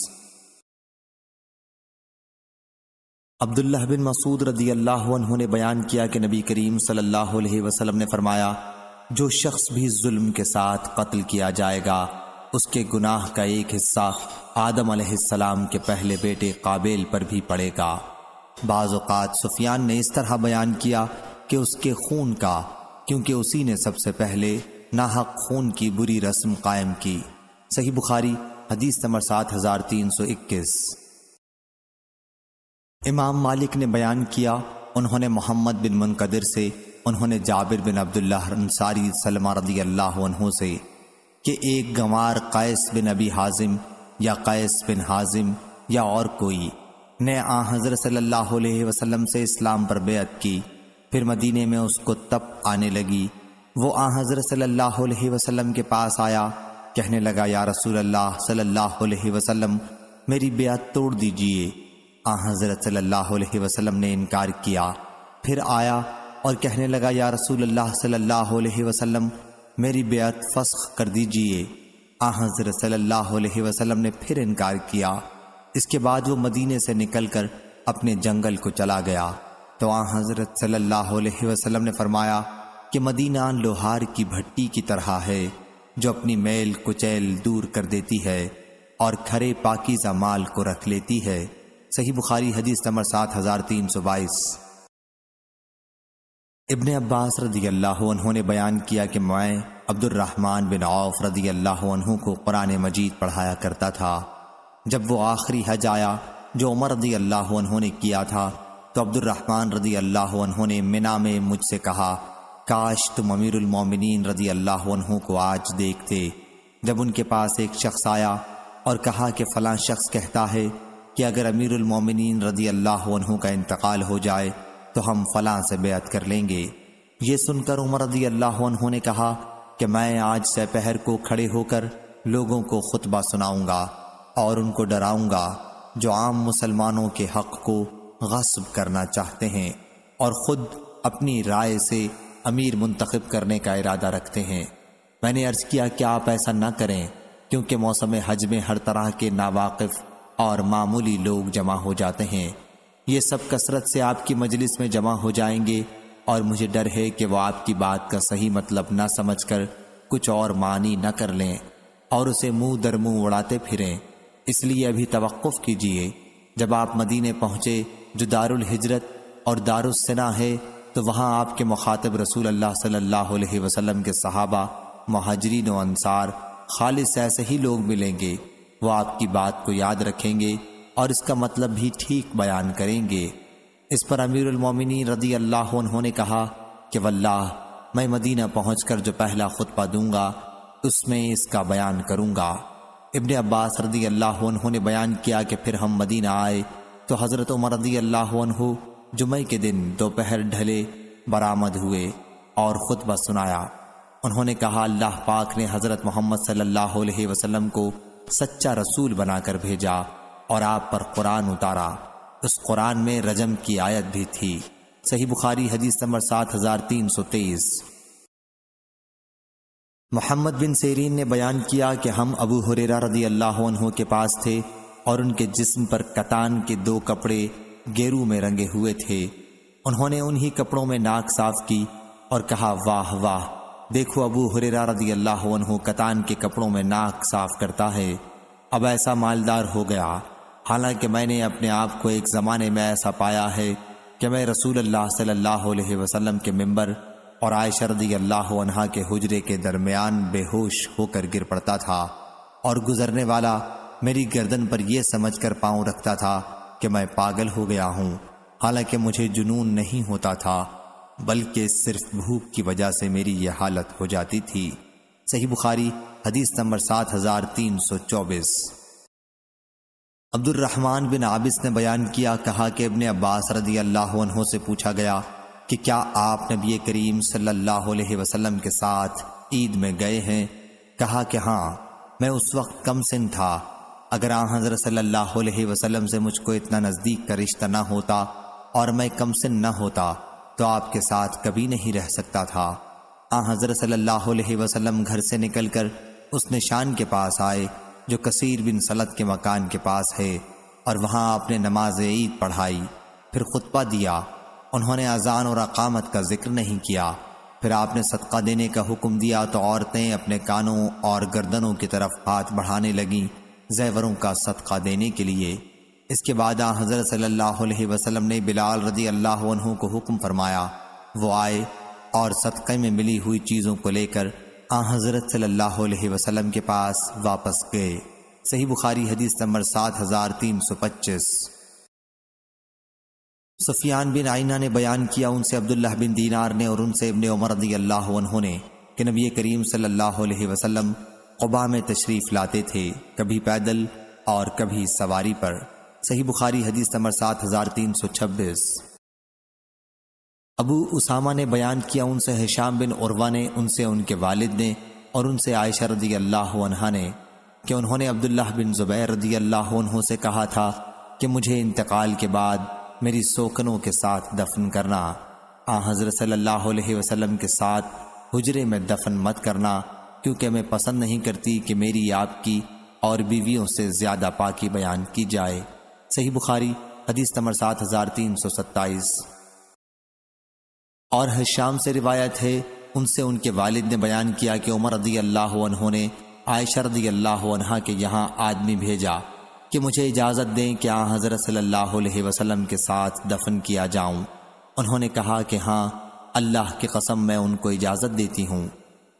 A: अब्दुल्ला बिन मसूद रदी अल्लाह उन्होंने बयान किया कि नबी करीम सल्लल्लाहु अलैहि वसल्लम ने फरमाया जो शख्स भी जुल्म के साथ कत्ल किया जाएगा उसके गुनाह का एक हिस्सा आदम सलाम के पहले बेटे काबिल पर भी पड़ेगा बाज़ात सुफियान ने इस तरह बयान किया कि उसके खून का क्योंकि उसी ने सबसे पहले नाहक खून की बुरी रस्म कायम की सही बुखारी हदीस नंबर सात हजार तीन सौ इक्कीस इमाम मालिक ने बयान किया उन्होंने मोहम्मद बिन मुनकदर से उन्होंने जाबिर बिन अब्दुल्ला अंसारी सलमा रदी अल्लाह से कि एक गंवार कैस बिन अबी हाजिम या कैस बिन हाजिम या और कोई ने आ हजर सल्लल्लाहु अलैहि वसल्लम से इस्लाम पर बेअत की फिर मदीने में उसको तप आने लगी वो आ हजर सल्लल्लाहु अलैहि वसल्लम के पास आया कहने लगा या रसूल अल्लाह सल्लल्लाहु अलैहि वसल्लम मेरी बेअत तोड़ दीजिए आ हजरत सल्लल्लाहु अलैहि वसल्लम ने इनकार किया फिर आया और कहने लगा या रसूल अल्लाह सल्लल्लाहु अलैहि वसल्लम मेरी बेत फस्ख कर दीजिए आ हजरत वसल्लम ने फिर इनकार किया इसके बाद वो मदीने से निकलकर अपने जंगल को चला गया तो आ हजरत सल्लल्लाहु वसल्लम ने फरमाया कि मदीना लोहार की भट्टी की तरह है जो अपनी मैल कुचैल दूर कर देती है और खरे पाकिजा माल को रख लेती है सही बुखारी हदीस नंबर सात हजार तीन सौ बाईस इबन अब्बास रदी अल्लाह ने बयान किया कि मैं अब्दुलरहमान बिन औफ रदी अल्लाह को कुरान मजीद पढ़ाया करता था जब वो आखिरी हज आया जो उमर रदी अल्लाह ने किया था तो अब्दुलरहमान रदी अल्लाह ने मिना में मुझसे कहा काश तुम अमीरमिन रदी अल्लाह को आज देखते जब उनके पास एक शख्स आया और कहा कि फ़लाँ शख्स कहता है कि अगर अमीरमिन रदी अल्लाह का इंतकाल हो जाए तो हम फलां से बेत कर लेंगे ये सुनकर उमर रजी अल्लाह ने कहा कि मैं आज दोपहर को खड़े होकर लोगों को खुतबा सुनाऊंगा और उनको डराऊंगा जो आम मुसलमानों के हक को गस्ब करना चाहते हैं और ख़ुद अपनी राय से अमीर मुंतखब करने का इरादा रखते हैं मैंने अर्ज़ किया कि आप ऐसा ना करें क्योंकि मौसम हज में हर तरह के नावाकिफ़ और मामूली लोग जमा हो जाते हैं ये सब कसरत से आपकी मजलिस में जमा हो जाएंगे और मुझे डर है कि वो आपकी बात का सही मतलब ना समझकर कुछ और मानी न कर लें और उसे मुंह दर मुंह उड़ाते फिरें इसलिए अभी तवक़ कीजिए जब आप मदीने पहुंचे जो दारुल हिजरत और दारुलसना है तो वहाँ आपके मुखातब रसूल अल्लाह सल्लल्लाहु अलैहि वसल्लम के सहाबा महाजरीन व अनसार खालिस ऐसे ही लोग मिलेंगे वो आपकी बात को याद रखेंगे और इसका मतलब भी ठीक बयान करेंगे इस पर अमीरुल मोमिनी रदी अल्लाह उन्होंने कहा कि वल्लाह मैं मदीना पहुंचकर जो पहला खुतबा दूंगा उसमें इसका बयान करूंगा इबन अब्बास रदी अल्लाह उन्होंने बयान किया कि फिर हम मदीना आए तो हज़रत उमर रदी अल्लाह जुमे के दिन दोपहर ढले बरामद हुए और ख़ुतबा सुनाया उन्होंने कहा अल्लाह पाक ने हज़रत मोहम्मद सल्ला वसलम को सच्चा रसूल बनाकर भेजा और आप पर कुरान उतारा उस कुरान में रजम की आयत भी थी सही बुखारी हदीस नंबर सात हजार तीन सौ तेईस मोहम्मद बिन सेरीन ने बयान किया कि हम अबू हुरेरा रदी अल्लाह के पास थे और उनके जिस्म पर कतान के दो कपड़े गेरू में रंगे हुए थे उन्होंने उन्हीं कपड़ों में नाक साफ की और कहा वाह वाह देखो अबू हुरेरा रदी अल्लाह कतान के कपड़ों में नाक साफ करता है अब ऐसा मालदार हो गया हालांकि मैंने अपने आप को एक ज़माने में ऐसा पाया है कि मैं रसूल अल्लाह सल्लल्लाहु अलैहि वसल्लम के मिंबर और आयशा रदी अल्लाह अनहा के हुजरे के दरमियान बेहोश होकर गिर पड़ता था और गुजरने वाला मेरी गर्दन पर यह समझ कर पाँव रखता था कि मैं पागल हो गया हूँ हालांकि मुझे जुनून नहीं होता था बल्कि सिर्फ भूख की वजह से मेरी यह हालत हो जाती थी सही बुखारी हदीस नंबर सात हज़ार तीन सौ चौबीस अब्दुलरहमान बिन आबिस ने बयान किया कहा कि इबन अब्बास रदी अल्लाह से पूछा गया कि क्या आप नबी करीम सल्लल्लाहु अलैहि वसल्लम के साथ ईद में गए हैं कहा कि हाँ मैं उस वक्त कम सिन था अगर आ हजरत सल्लल्लाहु अलैहि वसल्लम से मुझको इतना नज़दीक का रिश्ता ना होता और मैं कम सिन ना होता तो आपके साथ कभी नहीं रह सकता था आ हजरत सल्ला वसलम घर से निकल उस निशान के पास आए जो कसीर बिन सलत के मकान के पास है और वहाँ आपने नमाज ईद पढ़ाई फिर खुतबा दिया उन्होंने अजान और अकामत का जिक्र नहीं किया फिर आपने सदका देने का हुक्म दिया तो औरतें अपने कानों और गर्दनों की तरफ हाथ बढ़ाने लगीं जेवरों का सदका देने के लिए इसके बाद हज़रत सल्लल्लाहु अलैहि वसल्लम ने बिलाल रज़ी अल्लाह को हुक्म फरमाया वो आए और सदक़े में मिली हुई चीज़ों को लेकर आ हाँ, हज़रत सल्लल्लाहु अलैहि वसल्लम के पास वापस गए सही बुखारी हदीस नंबर सात हज़ार तीन सौ पच्चीस सफियान बिन आइना ने बयान किया उनसे अब्दुल्ला बिन दीनार ने और उनसे इबन उमर रदी अल्लाह ने कि नबी करीम सल्लल्लाहु अलैहि वसल्लम कुबा में तशरीफ़ लाते थे कभी पैदल और कभी सवारी पर सही बुखारी हदीस नंबर सात हज़ार तीन सौ छब्बीस अबू उसामा ने बयान किया उनसे हिशाम बिन उर्वा ने उनसे उनके वालिद ने और उनसे आयशा रदी अल्लाह ने कि उन्होंने अब्दुल्लाह बिन ज़ुबैर रदी अल्लाह से कहा था कि मुझे इंतकाल के बाद मेरी सोकनों के साथ दफन करना आ हज़रत सल्लल्लाहु अलैहि वसल्लम के साथ हुजरे में दफन मत करना क्योंकि मैं पसंद नहीं करती कि मेरी आपकी और बीवियों से ज़्यादा पाकि बयान की जाए सही बुखारी हदीस नंबर सात हज़ार तीन सौ सत्ताईस और हशाम से रिवायत है उनसे उनके वालिद ने बयान किया कि उमर रदी अल्लाह ने आयशा रदी अल्लाह के यहाँ आदमी भेजा कि मुझे इजाज़त दें कि हाँ हज़रत सल्लल्लाहु अलैहि वसल्लम के साथ दफन किया जाऊँ उन्होंने कहा कि हाँ अल्लाह की कसम मैं उनको इजाज़त देती हूँ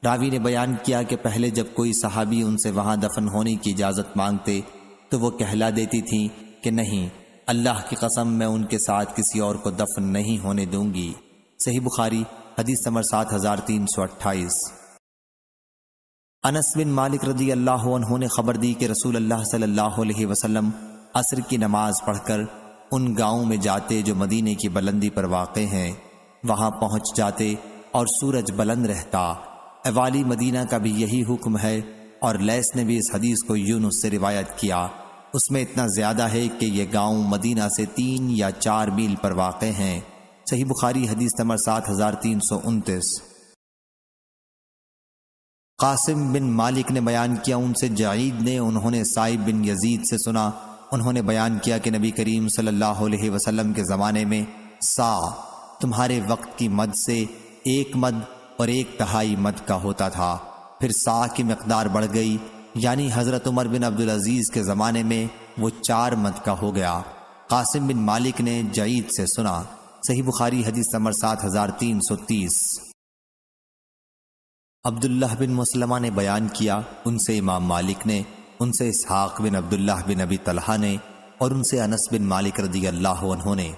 A: रावी ने बयान किया कि पहले जब कोई सहाबी उनसे वहाँ दफन होने की इजाज़त मांगते तो वो कहला देती थी कि नहीं अल्लाह की कसम मैं उनके साथ किसी और को दफन नहीं होने दूंगी सही बुखारी हदीस समर सात हज़ार तीन सौ अट्ठाईस अनस बिन मालिक रजी अल्लाह ने खबर दी कि रसूल अल्लाह सल्लल्लाहु अलैहि वसल्लम असर की नमाज पढ़कर उन गाँव में जाते जो मदीने की बुलंदी पर वाक़ हैं वहां पहुंच जाते और सूरज बुलंद रहता अवाली मदीना का भी यही हुक्म है और लैस ने भी इस हदीस को यून से रिवायत किया उसमें इतना ज़्यादा है कि ये गांव मदीना से तीन या चार मील पर वाक़ हैं सही बुखारी हदीस नंबर सात हज़ार तीन सौ उनतीस कासिम बिन मालिक ने बयान किया उनसे जाइद ने उन्होंने साइब बिन यजीद से सुना उन्होंने बयान किया कि नबी करीम सल्लल्लाहु अलैहि वसल्लम के ज़माने में सा तुम्हारे वक्त की मद से एक मद और एक तहाई मद का होता था फिर सा की मकदार बढ़ गई यानी हज़रत उमर बिन अब्दुल अजीज़ के ज़माने में वो चार मद का हो गया कासिम बिन मालिक ने जईद से सुना सही बुखारी हदीस नंबर सात हजार तीन सौ तीस अब्दुल्लाह बिन मुसलमा ने बयान किया उनसे इमाम मालिक ने उनसे इसहाक बिन अब्दुल्लाह बिन अबी तलहा ने और उनसे अनस बिन मालिक रदी अल्लाह उन्होंने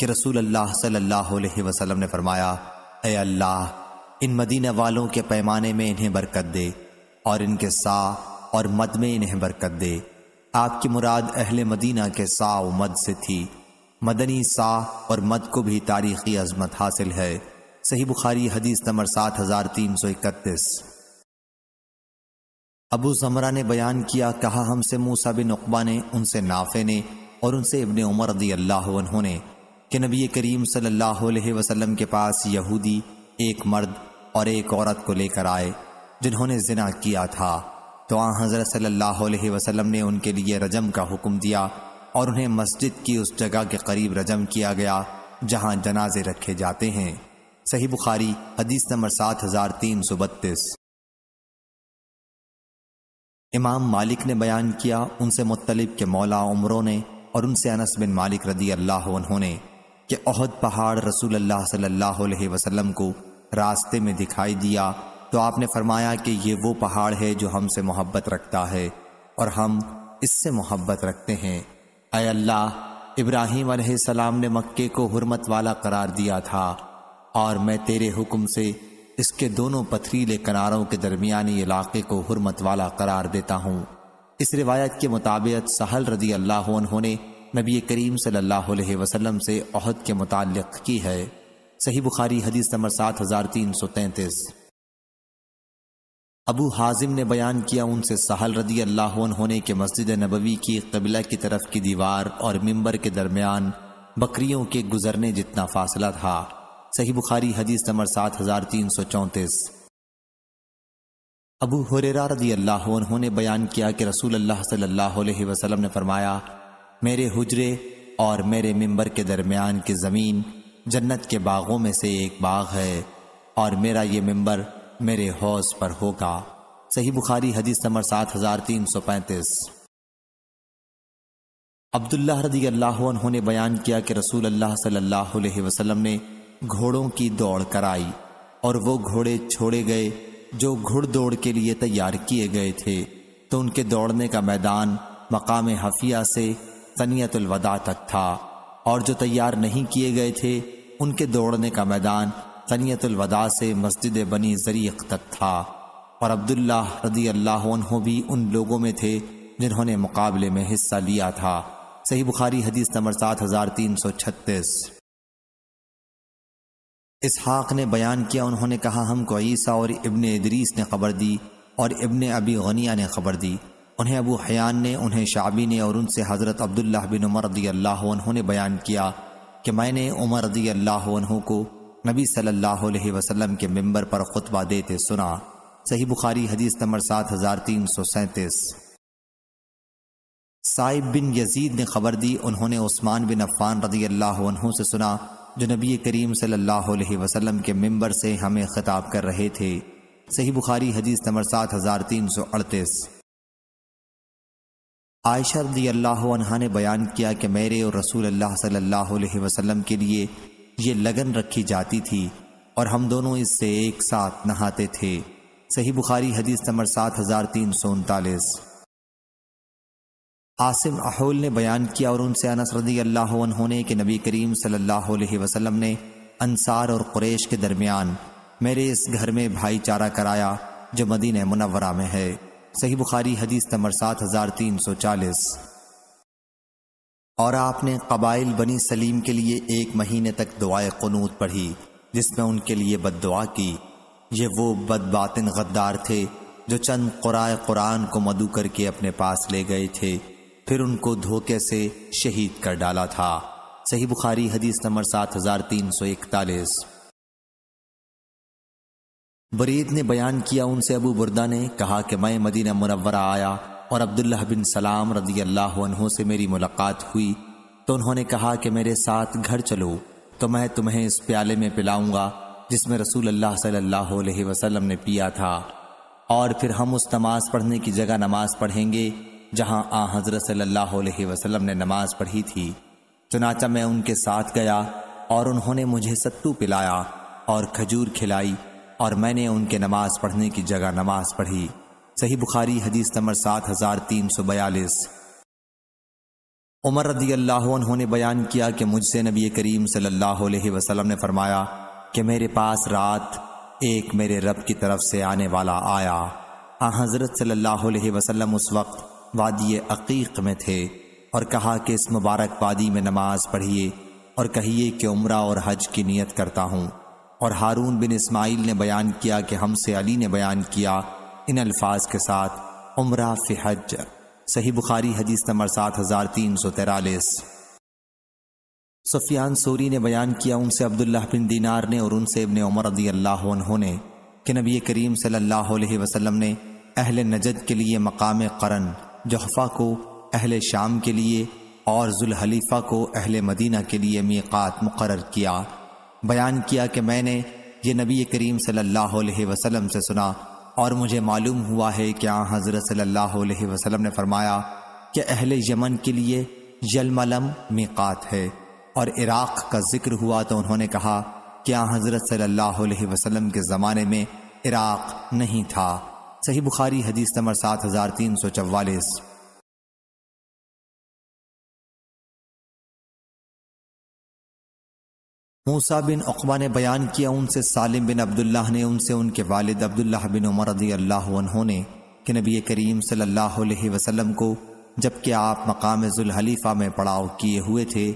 A: कि रसूल अल्लाह सल्लल्लाहु अलैहि वसल्लम ने फरमाया ए अल्लाह इन मदीना वालों के पैमाने में इन्हें बरकत दे और इनके सा और मद में इन्हें बरकत दे आपकी मुराद अहल मदीना के सा मद से थी मदनी साह और मद को भी तारीखी अजमत हासिल है सही बुखारी हदीस नंबर सात हजार तीन सौ इकतीस अबू जमरा ने बयान किया कहा हमसे मूसा बिन उकबा ने उनसे नाफे ने और उनसे इबन उमर रदी अल्लाह ने कि नबी करीम सल्लल्लाहु अलैहि वसल्लम के पास यहूदी एक मर्द और एक औरत को लेकर आए जिन्होंने जिना किया था तो आ हज़रत सल्लल्लाहु अलैहि वसल्लम ने उनके लिए रजम का हुक्म दिया और उन्हें मस्जिद की उस जगह के करीब रजम किया गया जहां जनाजे रखे जाते हैं सही बुखारी हदीस नंबर सात हजार तीन सौ बत्तीस इमाम मालिक ने बयान किया उनसे मुतलिब के मौला उमरों ने और उनसे अनस बिन मालिक रदी अल्लाह उन्होंने कि अहद पहाड़ रसूल अल्लाह सल्लल्लाहु अलैहि वसल्लम को रास्ते में दिखाई दिया तो आपने फरमाया कि ये वो पहाड़ है जो हमसे मोहब्बत रखता है और हम इससे मोहब्बत रखते हैं अय अल्लाह इब्राहिम सलाम ने मक्के को हरमत वाला करार दिया था और मैं तेरे हुक्म से इसके दोनों पथरीले किनारों के दरमियानी इलाके को हरमत वाला करार देता हूँ इस रिवायत के मुताबिक सहल रजी अल्लाह उन्होंने नबी करीम सल्लल्लाहु अलैहि वसल्लम से अहद के मुतल की है सही बुखारी हदीस नंबर सात हज़ार तीन सौ तैंतीस अबू हाजिम ने बयान किया उनसे सहल रदी अल्लाह होने के मस्जिद नबवी की कबिला की तरफ की दीवार और मिंबर के दरमियान बकरियों के गुजरने जितना फासला था सही बुखारी हदीस नंबर सात हजार तीन सौ चौंतीस अबू हुरेरा रदी अल्लाह उन्होंने बयान किया कि रसूल अल्लाह सल्लल्लाहु अलैहि वसल्लम ने फरमाया मेरे हुजरे और मेरे मिंबर के दरमियान की ज़मीन जन्नत के बागों में से एक बाग है और मेरा ये मिंबर मेरे हौस पर होगा सही बुखारी हदीस नंबर सात हजार तीन सौ पैंतीस अब्दुल्ला रदी अल्लाह ने बयान किया कि रसूल अल्लाह सल्लल्लाहु अलैहि वसल्लम ने घोड़ों की दौड़ कराई और वो घोड़े छोड़े गए जो घुड़ दौड़ के लिए तैयार किए गए थे तो उनके दौड़ने का मैदान मकाम हफिया से सनीतुलवदा तक था और जो तैयार नहीं किए गए थे उनके दौड़ने का मैदान सनीतुलवदा से मस्जिद बनी जरीक तक था और अब्दुल्ला रदी अल्लाह भी उन लोगों में थे जिन्होंने मुकाबले में हिस्सा लिया था सही बुखारी हदीस नंबर सात हज़ार तीन सौ छत्तीस इसहाक ने बयान किया उन्होंने कहा हमको ईसा और इबन इदरीस ने खबर दी और इबन अबी गनिया ने खबर दी उन्हें अबू हयान ने उन्हें शाबी ने और उनसे हज़रत अब्दुल्ला बिन उमर रदी अल्लाह ने बयान किया कि मैंने उमर रदी अल्लाह को नबी सल्लल्लाहु अलैहि वसल्लम के मिंबर पर खुतबा देते सुना सही बुखारी हदीस नंबर सात हजार तीन सौ सैंतीस साहिब बिन यजीद ने खबर दी उन्होंने उस्मान बिन अफ़ान रजी अल्लाह से सुना जो नबी करीम सल्लल्लाहु अलैहि वसल्लम के मिंबर से हमें ख़िताब कर रहे थे सही बुखारी हदीस नंबर सात हज़ार तीन सौ अड़तीस आयशा रजी अल्लाह ने बयान किया कि मेरे और रसूल अल्लाह सल्लल्लाहु अलैहि वसल्लम के लिए ये लगन रखी जाती थी और हम दोनों इससे एक साथ नहाते थे सही बुखारी हदीस नंबर सात हजार तीन सौ उनतालीस आसिम अहोल ने बयान किया और उनसे अनस रदी अल्लाह ने कि नबी करीम सल्लल्लाहु अलैहि वसल्लम ने अंसार और कुरैश के दरमियान मेरे इस घर में भाईचारा कराया जो मदीन मुनवरा में है सही बुखारी हदीस नंबर सात हजार तीन सौ चालीस और आपने कबाइल बनी सलीम के लिए एक महीने तक दुआए क़नूत पढ़ी जिसमें उनके लिए बद दुआ की ये वो बद बातिन गद्दार थे जो चंद कुराए कुरान को मधु करके अपने पास ले गए थे फिर उनको धोखे से शहीद कर डाला था सही बुखारी हदीस नंबर सात हजार तीन सौ इकतालीस बरीद ने बयान किया उनसे अबू बुरदा ने कहा कि मैं मदीना मुनवरा आया और अब्दुल्ला बिन सलाम रजी अल्लाह से मेरी मुलाकात हुई तो उन्होंने कहा कि मेरे साथ घर चलो तो मैं तुम्हें इस प्याले में पिलाऊंगा जिसमें रसूल अल्लाह सल्लल्लाहु अलैहि वसल्लम ने पिया था और फिर हम उस नमाज पढ़ने की जगह नमाज पढ़ेंगे जहां आ हजरत सल्लल्लाहु अलैहि वसल्लम ने नमाज पढ़ी थी चुनाचा मैं उनके साथ गया और उन्होंने मुझे सत्तू पिलाया और खजूर खिलाई और मैंने उनके नमाज पढ़ने की जगह नमाज पढ़ी सही बुखारी हदीस नंबर सात हज़ार तीन सौ बयालीस उमर रदी अल्लाह ने बयान किया कि मुझसे नबी करीम सल्लल्लाहु अलैहि वसल्लम ने फरमाया कि मेरे पास रात एक मेरे रब की तरफ से आने वाला आया आ हाँ, हज़रत सल्लल्लाहु अलैहि वसल्लम उस वक्त वादी अकीक में थे और कहा कि इस मुबारक वादी में नमाज पढ़िए और कहिए कि उम्र और हज की नीयत करता हूँ और हारून बिन इसमाइल ने बयान किया कि हमसे अली ने बयान किया इन अल्फाज के साथ उम्र फ़िहज सही बुखारी हदीस नंबर सात हज़ार तीन सौ तैरालीस सफियान सूरी ने बयान किया उनसे अब्दुल्ला बिन दीनार ने और उनसे इबन उमर रदी अल्लाह ने कि नबी करीम सल्लल्लाहु अलैहि वसल्लम ने अहल नजद के लिए मकाम करन जहफ़ा को अहल शाम के लिए और जुलहलीफ़ा को अहल मदीना के लिए मीक़ात मुकर किया बयान किया कि मैंने ये नबी करीम सल्लल्लाहु अलैहि वसल्लम से सुना और मुझे मालूम हुआ है कि आ हज़रत सल्लल्लाहु अलैहि वसल्लम ने फरमाया कि अहल यमन के लिए यलमलम मिकात है और इराक़ का जिक्र हुआ तो उन्होंने कहा कि आ हज़रत सल्लल्लाहु अलैहि वसल्लम के ज़माने में इराक़ नहीं था सही बुखारी हदीस नंबर सात हज़ार तीन सौ चवालीस मूसा बिन अकबा ने बयान किया उनसे सालिम बिन अब्दुल्लाह ने उनसे उनके वालिद अब्दुल्लाह बिन उमर रदी अल्लाह ने कि नबी करीम सल्लल्लाहु अलैहि वसल्लम को जबकि आप मकाम जुलहलीफा में पड़ाव किए हुए थे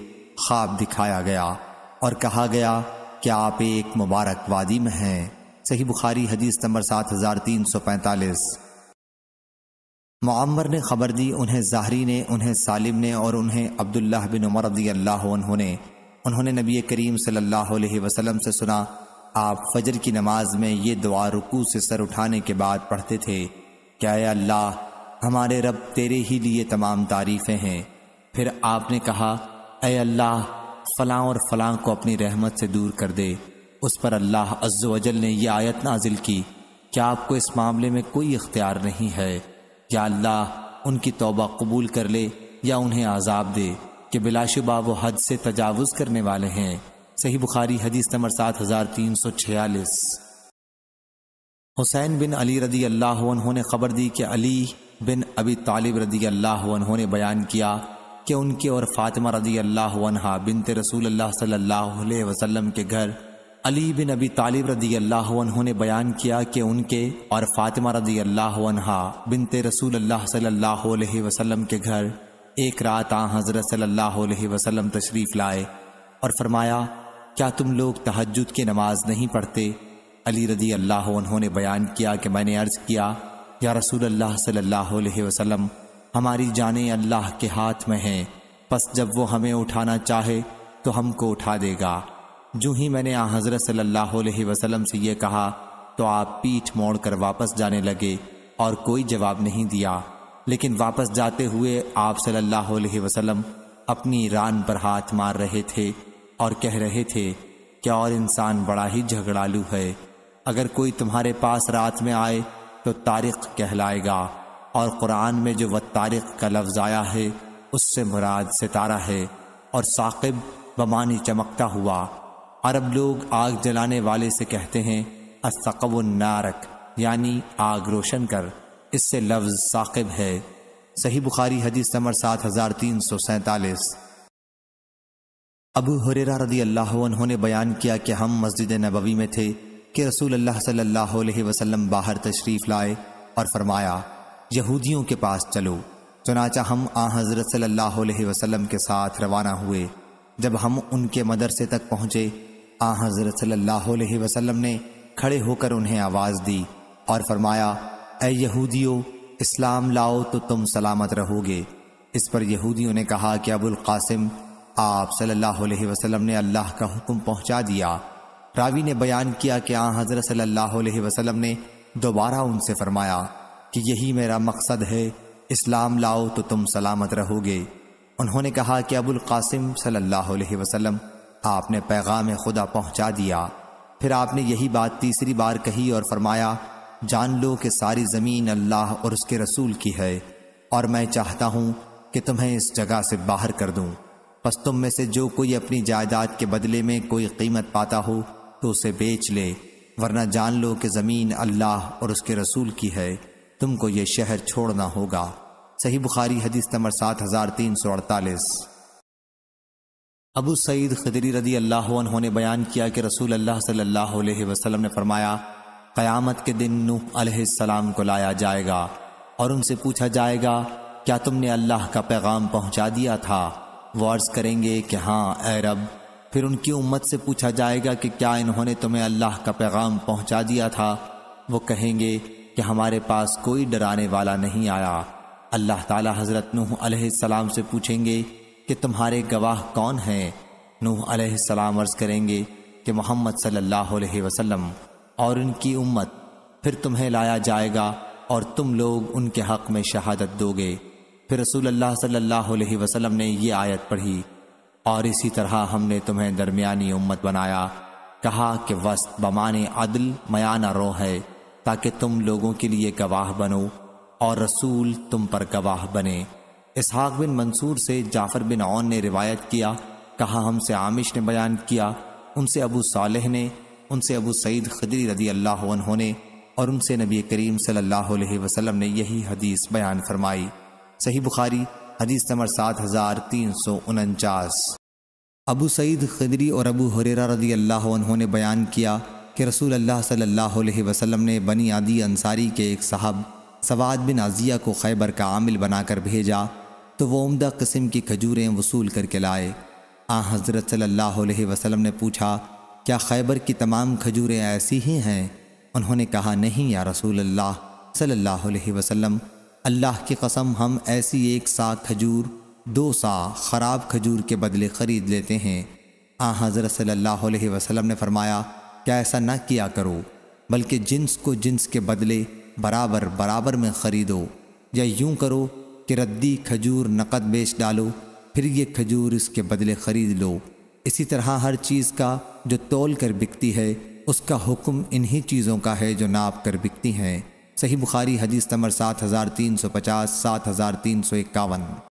A: ख्वाब दिखाया गया और कहा गया कि आप एक मुबारक वादी में हैं सही बुखारी हदीस नंबर सात हजार तीन सौ पैंतालीस मामर ने खबर दी उन्हें जाहरी ने उन्हें सालिम ने और उन्हें अब्दुल्ला बिन उमर रदी अल्लाह ने उन्होंने नबी करीम सल्लल्लाहु अलैहि वसल्लम से सुना आप फजर की नमाज में ये दुआ रुकू से सर उठाने के बाद पढ़ते थे क्या अल्लाह हमारे रब तेरे ही लिए तमाम तारीफ़ें हैं फिर आपने कहा अय अल्लाह फलां और फलां को अपनी रहमत से दूर कर दे उस पर अल्लाह अज्जल ने यह आयत नाजिल की क्या आपको इस मामले में कोई इख्तियार नहीं है या अल्लाह उनकी तौबा कबूल कर ले या उन्हें आज़ाब दे कि बिलाशुबा वो हद से तजावुज करने वाले हैं सही बुखारी हदीस नंबर सात हज़ार तीन सौ छियालीस हुसैन बिन अली रदी अल्लाह ने खबर दी कि अली बिन अबी तालिब रदी अल्लाह ने बयान किया कि उनके और फातिमा रदी अल्लाह बिनते रसूल अल्लाह सल्लल्लाहु अलैहि वसल्लम के घर अली बिन अबी तालिब रदी अल्लाह ने बयान किया कि उनके और फातिमा रदी अल्लाह बिनते रसूल अल्लाह सल्लल्लाहु अलैहि वसल्लम के घर एक रात आ हज़रत सल्लाम वसल्लम तशरीफ़ लाए और फरमाया क्या तुम लोग तहजद की नमाज नहीं पढ़ते अली रदी अल्लाह उन्होंने बयान किया कि मैंने अर्ज़ किया या रसूल अल्लाह सल्लल्लाहु अलैहि वसल्लम हमारी जानें अल्लाह के हाथ में हैं बस जब वो हमें उठाना चाहे तो हमको उठा देगा जो ही मैंने आ हज़रत सल्लल्लाहु अलैहि वसल्लम से ये कहा तो आप पीठ मोड़ कर वापस जाने लगे और कोई जवाब नहीं दिया लेकिन वापस जाते हुए आप सल्लल्लाहु अलैहि वसल्लम अपनी रान पर हाथ मार रहे थे और कह रहे थे कि और इंसान बड़ा ही झगड़ालू है अगर कोई तुम्हारे पास रात में आए तो तारिक कहलाएगा और कुरान में जो व तारिक का लफ्ज़ आया है उससे मुराद सितारा है और साकिब बमानी चमकता हुआ अरब लोग आग जलाने वाले से कहते हैं नारक यानी आग रोशन कर इससे लफ्ज साकिब है सही बुखारी हदीस नंबर सात हजार तीन सौ सैतालीस अबू हुरेरा रदी अल्लाह ने बयान किया कि हम मस्जिद नबवी में थे कि रसूल अल्लाह सल्लल्लाहु अलैहि वसल्लम बाहर तशरीफ़ लाए और फरमाया यहूदियों के पास चलो चनाचा हम आ हज़रत सल्लल्लाहु अलैहि वसल्लम के साथ रवाना हुए जब हम उनके मदरसे तक पहुँचे आ हज़रत सल्लल्लाहु अलैहि वसल्लम ने खड़े होकर उन्हें आवाज़ दी और फरमाया यहूदियों इस्लाम लाओ तो तुम सलामत रहोगे इस पर यहूदियों ने कहा कि अबुल कासिम आप सल्लल्लाहु अलैहि वसल्लम ने अल्लाह का हुक्म पहुंचा दिया रावी ने बयान किया कि आ हाँ, हजरत सल्लल्लाहु अलैहि वसल्लम ने दोबारा उनसे फरमाया कि यही मेरा मकसद है इस्लाम लाओ तो तुम सलामत रहोगे उन्होंने कहा कि अबुल कासिम सल्लल्लाहु अलैहि वसल्लम आपने पैगाम खुदा पहुंचा दिया फिर आपने यही बात तीसरी बार कही और फरमाया जान लो कि सारी ज़मीन अल्लाह और उसके रसूल की है और मैं चाहता हूं कि तुम्हें इस जगह से बाहर कर दूं बस तुम में से जो कोई अपनी जायदाद के बदले में कोई कीमत पाता हो तो उसे बेच ले वरना जान लो कि ज़मीन अल्लाह और उसके रसूल की है तुमको ये शहर छोड़ना होगा सही बुखारी हदीस नंबर सात हज़ार तीन सौ अड़तालीस अबू सईद खदरी रदी अल्लाह ने बयान किया कि रसूल अल्लाह सल्लल्लाहु अलैहि वसल्लम ने फरमाया क़यामत के दिन नूह अलैहिस्सलाम को लाया जाएगा और उनसे पूछा जाएगा क्या तुमने अल्लाह का पैगाम पहुंचा दिया था वो अर्ज़ करेंगे कि हाँ अरब रब फिर उनकी उम्मत से पूछा जाएगा कि क्या इन्होंने तुम्हें अल्लाह का पैगाम पहुंचा दिया था वो कहेंगे कि हमारे पास कोई डराने वाला नहीं आया अल्लाह ताला हज़रत नूह अलैहिस्सलाम से पूछेंगे कि तुम्हारे गवाह कौन हैं नूह अलैहिस्सलाम अर्ज़ करेंगे कि मोहम्मद सल्लल्लाहु अलैहि वसल्लम और उनकी उम्मत फिर तुम्हें लाया जाएगा और तुम लोग उनके हक में शहादत दोगे फिर रसूल अल्लाह सल्लल्लाहु अलैहि वसल्लम ने ये आयत पढ़ी और इसी तरह हमने तुम्हें दरमियानी उम्मत बनाया कहा कि वस्त बमान अदल मयाना रो है ताकि तुम लोगों के लिए गवाह बनो और रसूल तुम पर गवाह बने इसहाक बिन मंसूर से जाफ़र बिन ओन ने रिवायत किया कहा हमसे आमिश ने बयान किया उनसे अबू सालेह ने उनसे अबू सईद खदरी रदी अल्लाह ने और उनसे नबी करीम सल्लल्लाहु अलैहि वसल्लम ने यही हदीस बयान फरमाई सही बुखारी हदीस नंबर सात हज़ार तीन सौ उनचास अबू सईद खदरी और अबू हुरेरा रदी अल्लाह उन्होंने बयान किया कि रसूल अल्लाह सल्लल्लाहु अलैहि वसल्लम ने बनी आदि अंसारी के एक साहब सवाद बिन आजिया को खैबर का आमिल बनाकर भेजा तो वो उमदा कस्म की खजूरें वसूल करके लाए आ हज़रत सल्लल्लाहु अलैहि वसल्लम ने पूछा क्या खैबर की तमाम खजूरें ऐसी ही हैं उन्होंने कहा नहीं या रसूल अल्लाह सल्लल्लाहु अलैहि वसल्लम अल्लाह की कसम हम ऐसी एक सा खजूर दो सा ख़राब खजूर के बदले ख़रीद लेते हैं आ हज़रत सल्लल्लाहु अलैहि वसल्लम ने फरमाया क्या ऐसा ना किया करो बल्कि जिन्स को जिन्स के बदले बराबर बराबर में ख़रीदो या यूं करो कि रद्दी खजूर नकद बेच डालो फिर ये खजूर इसके बदले ख़रीद लो इसी तरह हर चीज़ का जो तोल कर बिकती है उसका हुक्म इन्हीं चीज़ों का है जो नाप कर बिकती हैं सही बुखारी हदीस नंबर सात हज़ार तीन सौ पचास सात हज़ार तीन सौ इक्यावन